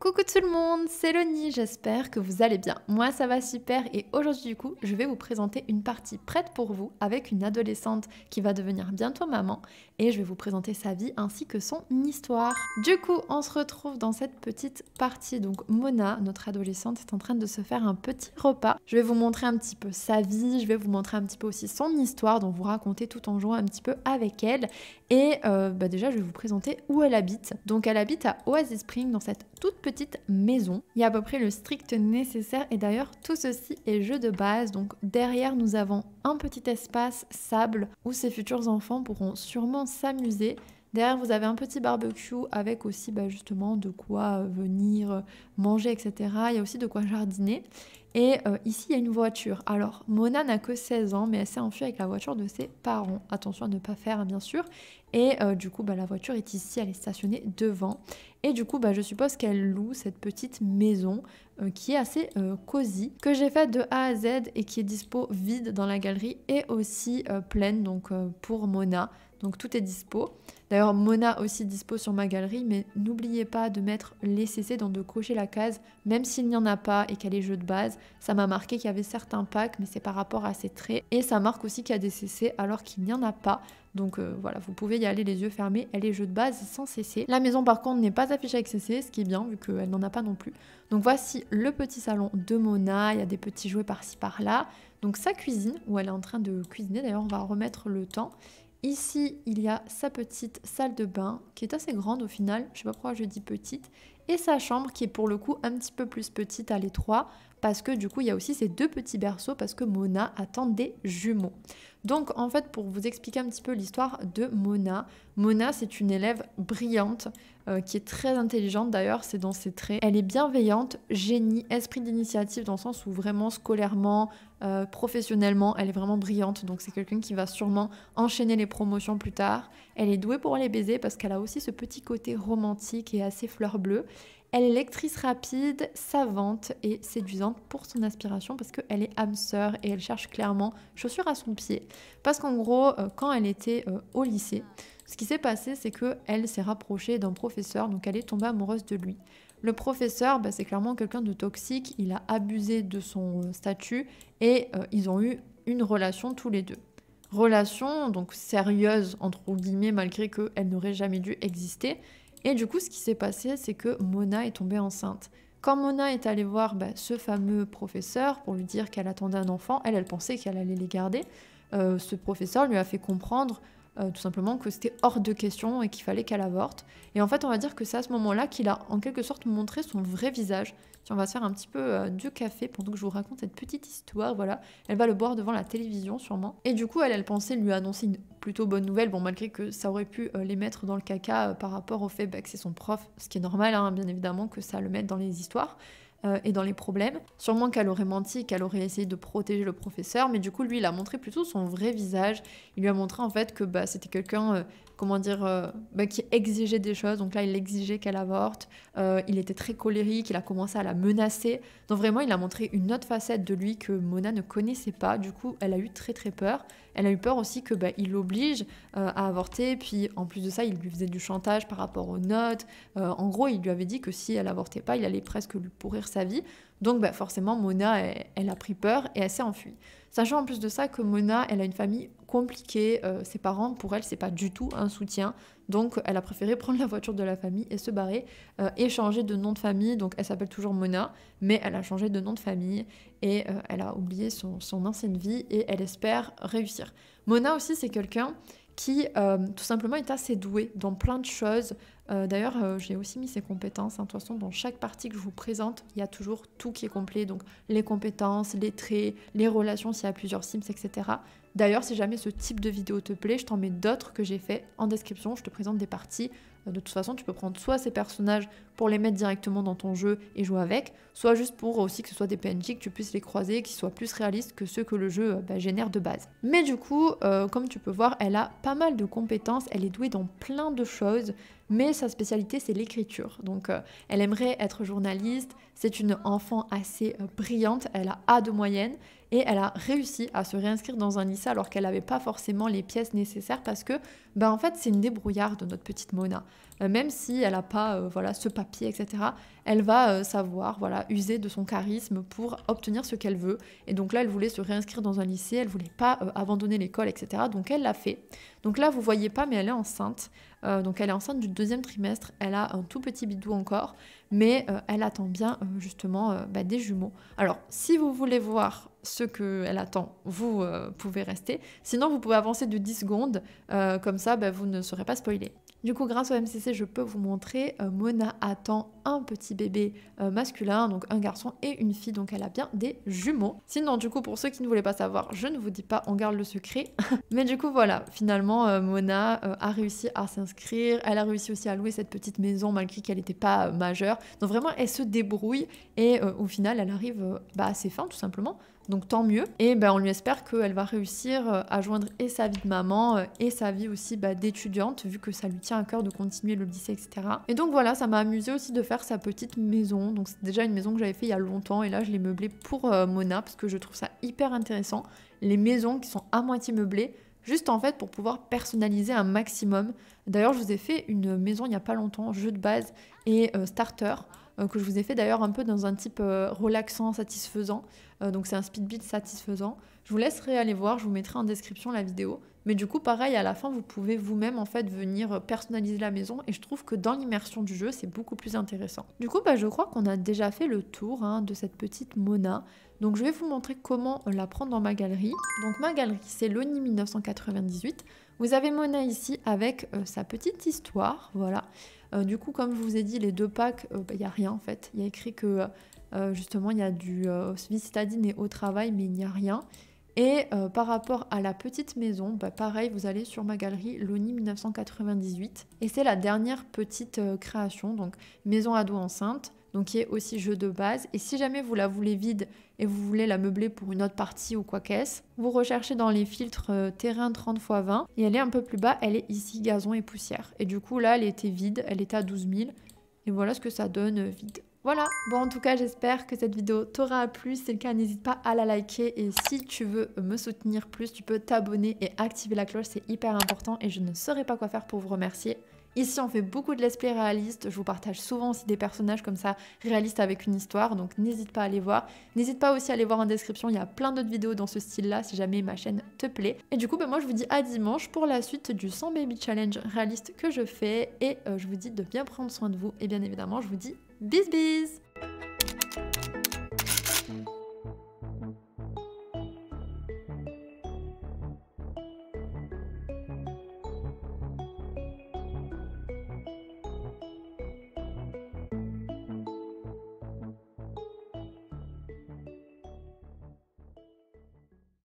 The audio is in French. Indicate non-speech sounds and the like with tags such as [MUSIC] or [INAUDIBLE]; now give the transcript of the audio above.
Coucou tout le monde, c'est Loni, j'espère que vous allez bien. Moi ça va super et aujourd'hui du coup je vais vous présenter une partie prête pour vous avec une adolescente qui va devenir bientôt maman et je vais vous présenter sa vie ainsi que son histoire. Du coup on se retrouve dans cette petite partie, donc Mona, notre adolescente, est en train de se faire un petit repas. Je vais vous montrer un petit peu sa vie, je vais vous montrer un petit peu aussi son histoire, donc vous raconter tout en jouant un petit peu avec elle et euh, bah, déjà je vais vous présenter où elle habite. Donc elle habite à Oasis Spring dans cette toute petite petite maison. Il y a à peu près le strict nécessaire et d'ailleurs tout ceci est jeu de base. Donc derrière nous avons un petit espace sable où ces futurs enfants pourront sûrement s'amuser Derrière, vous avez un petit barbecue avec aussi bah, justement de quoi euh, venir euh, manger, etc. Il y a aussi de quoi jardiner. Et euh, ici, il y a une voiture. Alors, Mona n'a que 16 ans, mais elle s'est enfuie avec la voiture de ses parents. Attention à ne pas faire, hein, bien sûr. Et du coup, bah, la voiture est ici, elle est stationnée devant. Et du coup, bah, je suppose qu'elle loue cette petite maison qui est assez cosy, que j'ai faite de A à Z et qui est dispo vide dans la galerie et aussi pleine donc pour Mona. Donc tout est dispo. D'ailleurs, Mona aussi dispo sur ma galerie, mais n'oubliez pas de mettre les CC, dans de cocher la case, même s'il n'y en a pas et qu'elle est jeu de base. Ça m'a marqué qu'il y avait certains packs, mais c'est par rapport à ses traits. Et ça marque aussi qu'il y a des CC alors qu'il n'y en a pas. Donc euh, voilà, vous pouvez y aller les yeux fermés, elle est jeu de base sans CC. La maison par contre n'est pas affichée avec CC, ce qui est bien vu qu'elle n'en a pas non plus. Donc voici le petit salon de Mona, il y a des petits jouets par-ci par-là. Donc sa cuisine, où elle est en train de cuisiner, d'ailleurs on va remettre le temps. Ici, il y a sa petite salle de bain qui est assez grande au final. Je ne sais pas pourquoi je dis petite. Et sa chambre qui est pour le coup un petit peu plus petite à l'étroit parce que du coup, il y a aussi ces deux petits berceaux parce que Mona attend des jumeaux. Donc en fait, pour vous expliquer un petit peu l'histoire de Mona, Mona c'est une élève brillante euh, qui est très intelligente d'ailleurs, c'est dans ses traits. Elle est bienveillante, génie, esprit d'initiative dans le sens où vraiment scolairement, euh, professionnellement, elle est vraiment brillante. Donc c'est quelqu'un qui va sûrement enchaîner les promotions plus tard. Elle est douée pour les baisers parce qu'elle a aussi ce petit côté romantique et assez fleur bleue. Elle est lectrice rapide, savante et séduisante pour son aspiration parce qu'elle est âme sœur et elle cherche clairement chaussures à son pied. Parce qu'en gros, euh, quand elle était euh, au lycée, ce qui s'est passé, c'est qu'elle s'est rapprochée d'un professeur, donc elle est tombée amoureuse de lui. Le professeur, bah, c'est clairement quelqu'un de toxique, il a abusé de son euh, statut et ils ont eu une relation tous les deux relation, donc sérieuse entre guillemets, malgré qu'elle n'aurait jamais dû exister. Et du coup, ce qui s'est passé, c'est que Mona est tombée enceinte. Quand Mona est allée voir bah, ce fameux professeur pour lui dire qu'elle attendait un enfant, elle, elle pensait qu'elle allait les garder. Euh, ce professeur lui a fait comprendre euh, tout simplement que c'était hors de question et qu'il fallait qu'elle avorte. Et en fait, on va dire que c'est à ce moment-là qu'il a en quelque sorte montré son vrai visage. Si on va se faire un petit peu euh, du café pendant que je vous raconte cette petite histoire, voilà, elle va le boire devant la télévision sûrement. Et du coup, elle, elle pensait lui annoncer une plutôt bonne nouvelle, bon malgré que ça aurait pu euh, les mettre dans le caca par rapport au fait bah, que c'est son prof, ce qui est normal, hein, bien évidemment, que ça le mette dans les histoires. Euh, et dans les problèmes. Sûrement qu'elle aurait menti, qu'elle aurait essayé de protéger le professeur, mais du coup lui il a montré plutôt son vrai visage. Il lui a montré en fait que bah, c'était quelqu'un, euh, comment dire, euh, bah, qui exigeait des choses. Donc là il exigeait qu'elle avorte. il était très colérique, il a commencé à la menacer. Donc vraiment il a montré une autre facette de lui que Mona ne connaissait pas. Du coup elle a eu très très peur. Elle a eu peur aussi que bah, il l'oblige à avorter. Puis en plus de ça il lui faisait du chantage par rapport aux notes. en gros il lui avait dit que si elle avortait pas il allait presque lui pourrir sa vie. Donc bah, forcément, Mona, elle, a pris peur et elle s'est enfuie. Sachant en plus de ça que Mona, elle a une famille compliquée, euh, ses parents, pour elle, c'est pas du tout un soutien. Donc elle a préféré [LAUGHS] prendre la voiture de la famille et se barrer euh, et changer de nom de famille. Donc elle s'appelle toujours Mona, mais elle a changé de nom de famille et euh, elle a oublié son, ancienne vie et elle espère réussir. Mona aussi, c'est quelqu'un qui tout simplement est assez doué dans plein de choses. Euh, d'ailleurs, euh, j'ai aussi mis ses compétences. Hein. De toute façon, dans chaque partie que je vous présente, il y a toujours tout qui est complet. Donc, les compétences, les traits, les relations s'il y a plusieurs sims, etc. D'ailleurs, si jamais ce type de vidéo te plaît, je t'en mets d'autres que j'ai fait en description. Je te présente des parties. Euh, de toute façon, tu peux prendre soit ces personnages pour les mettre directement dans ton jeu et jouer avec, soit juste pour aussi que ce soit des PNJ, que tu puisses les croiser, qu'ils soient plus réalistes que ceux que le jeu bah, génère de base. Mais du coup, comme tu peux voir, elle a pas mal de compétences. Elle est douée dans plein de choses mais sa spécialité c'est l'écriture. Donc euh, elle aimerait être journaliste, c'est une enfant assez euh, brillante, elle a A de moyenne et elle a réussi à se réinscrire dans un lycée alors qu'elle n'avait pas forcément les pièces nécessaires parce que ben en fait c'est une débrouillarde notre petite Mona. Euh, même si elle n'a pas voilà ce papier etc, elle va savoir voilà user de son charisme pour obtenir ce qu'elle veut. Et donc là elle voulait se réinscrire dans un lycée, elle voulait pas abandonner l'école etc. Donc elle l'a fait. Donc là vous voyez pas mais elle est enceinte. Euh, donc elle est enceinte du deuxième trimestre, elle a un tout petit bidou encore, mais euh, elle attend bien euh, justement bah, des jumeaux. Alors si vous voulez voir ce qu'elle attend, vous pouvez rester. Sinon vous pouvez avancer de 10 secondes, comme ça bah, vous ne serez pas spoilé. Du coup, grâce au MCC, je peux vous montrer, euh, Mona attend un petit bébé euh, masculin, donc un garçon et une fille, donc elle a bien des jumeaux. Sinon, du coup, pour ceux qui ne voulaient pas savoir, je ne vous dis pas, on garde le secret. [LAUGHS] Mais du coup, voilà, finalement, euh, Mona a réussi à s'inscrire, elle a réussi aussi à louer cette petite maison malgré qu'elle n'était pas majeure. Donc vraiment, elle se débrouille et au final, elle arrive assez bah, fin tout simplement. Donc tant mieux. Et ben, on lui espère qu'elle va réussir euh, à joindre et sa vie de maman euh, et sa vie aussi bah, d'étudiante, vu que ça lui tient à cœur de continuer le lycée, etc. Et donc voilà, ça m'a amusé aussi de faire sa petite maison. Donc c'est déjà une maison que j'avais fait il y a longtemps et là je l'ai meublée pour euh, Mona parce que je trouve ça hyper intéressant. Les maisons qui sont à moitié meublées, juste en fait pour pouvoir personnaliser un maximum. D'ailleurs, je vous ai fait une maison il n'y a pas longtemps, jeu de base et starter. Euh, que je vous ai fait d'ailleurs un peu dans un type euh, relaxant, satisfaisant. Euh, donc c'est un speed beat satisfaisant. Je vous laisserai aller voir, je vous mettrai en description la vidéo. Mais du coup, pareil, à la fin, vous pouvez vous-même en fait venir personnaliser la maison et je trouve que dans l'immersion du jeu, c'est beaucoup plus intéressant. Du coup, bah, je crois qu'on a déjà fait le tour hein, de cette petite Mona. Donc je vais vous montrer comment la prendre dans ma galerie. Donc ma galerie, c'est l'ONI 1998. Vous avez Mona ici avec sa petite histoire, voilà. Euh, du coup, comme je vous ai dit, les deux packs, il euh, n'y bah, a rien en fait. Il y a écrit que euh, justement, il y a du citadine et au travail, mais il n'y a rien. Et par rapport à la petite maison, bah, pareil, vous allez sur ma galerie Loni 1998. Et c'est la dernière petite création, donc maison ado enceinte donc y a aussi jeu de base. Et si jamais vous la voulez vide et vous voulez la meubler pour une autre partie ou quoi qu'est-ce, vous recherchez dans les filtres euh, terrain 30 x 20 et elle est un peu plus bas, elle est ici gazon et poussière. Et du coup là, elle était vide, elle était à 12 000 et voilà ce que ça donne euh, vide. Voilà, bon en tout cas j'espère que cette vidéo t'aura plu, si c'est le cas n'hésite pas à la liker et si tu veux me soutenir plus tu peux t'abonner et activer la cloche, c'est hyper important et je ne saurais pas quoi faire pour vous remercier. Ici, on fait beaucoup de let's réaliste. Je vous partage souvent aussi des personnages comme ça, réalistes avec une histoire. Donc n'hésite pas à aller voir. N'hésite pas aussi à aller voir en description. Il y a plein d'autres vidéos dans ce style-là si jamais ma chaîne te plaît. Et du coup, ben, moi, je vous dis à dimanche pour la suite du 100 Baby Challenge réaliste que je fais. Et euh, je vous dis de bien prendre soin de vous. Et bien évidemment, je vous dis bis bis